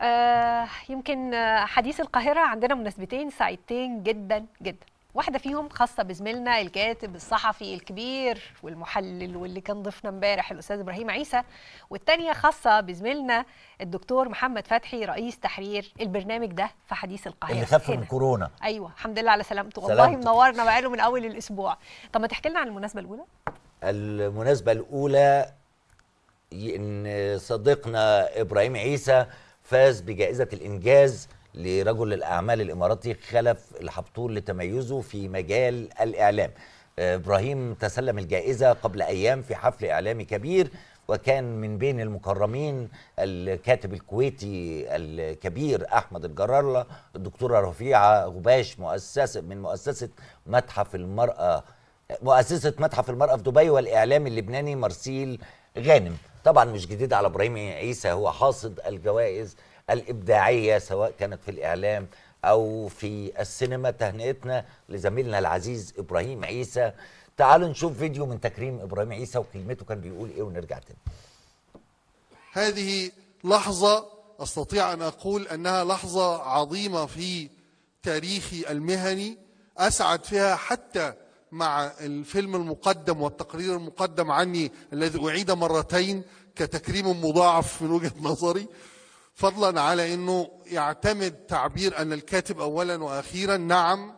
آه يمكن آه، حديث القاهرة عندنا مناسبتين سعيدتين جدا جدا واحدة فيهم خاصة بزميلنا الكاتب الصحفي الكبير والمحلل واللي كان ضيفنا امبارح الأستاذ إبراهيم عيسى والتانية خاصة بزميلنا الدكتور محمد فتحي رئيس تحرير البرنامج ده في حديث القاهرة اللي خف من كورونا أيوه الحمد لله على سلامته والله منورنا بقاله من أول الأسبوع طب ما تحكي لنا عن المناسبة الأولى المناسبة الأولى إن صديقنا إبراهيم عيسى فاز بجائزة الإنجاز لرجل الأعمال الإماراتي خلف الحبطول لتميزه في مجال الإعلام إبراهيم تسلم الجائزة قبل أيام في حفل إعلامي كبير وكان من بين المكرمين الكاتب الكويتي الكبير احمد الجرارله الدكتوره رفيعه غباش مؤسسه من مؤسسه متحف المراه مؤسسه متحف المراه في دبي والاعلام اللبناني مرسيل غانم طبعا مش جديد على ابراهيم عيسى هو حاصد الجوائز الابداعيه سواء كانت في الاعلام او في السينما تهنئتنا لزميلنا العزيز ابراهيم عيسى تعالوا نشوف فيديو من تكريم ابراهيم عيسى وكلمته كان بيقول ايه ونرجع تاني هذه لحظه استطيع ان اقول انها لحظه عظيمه في تاريخي المهني اسعد فيها حتى مع الفيلم المقدم والتقرير المقدم عني الذي أعيد مرتين كتكريم مضاعف من وجهة نظري فضلا على أنه يعتمد تعبير أن الكاتب أولا وأخيرا نعم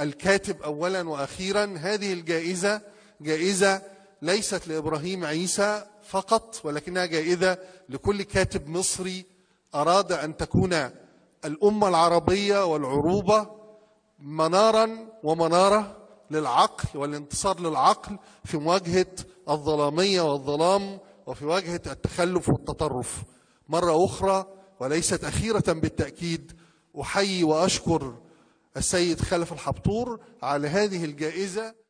الكاتب أولا وأخيرا هذه الجائزة جائزة ليست لإبراهيم عيسى فقط ولكنها جائزة لكل كاتب مصري أراد أن تكون الأمة العربية والعروبة منارا ومنارة للعقل والانتصار للعقل في مواجهة الظلامية والظلام وفي مواجهة التخلف والتطرف مرة أخرى وليست أخيرة بالتأكيد أحيي وأشكر السيد خلف الحبطور على هذه الجائزة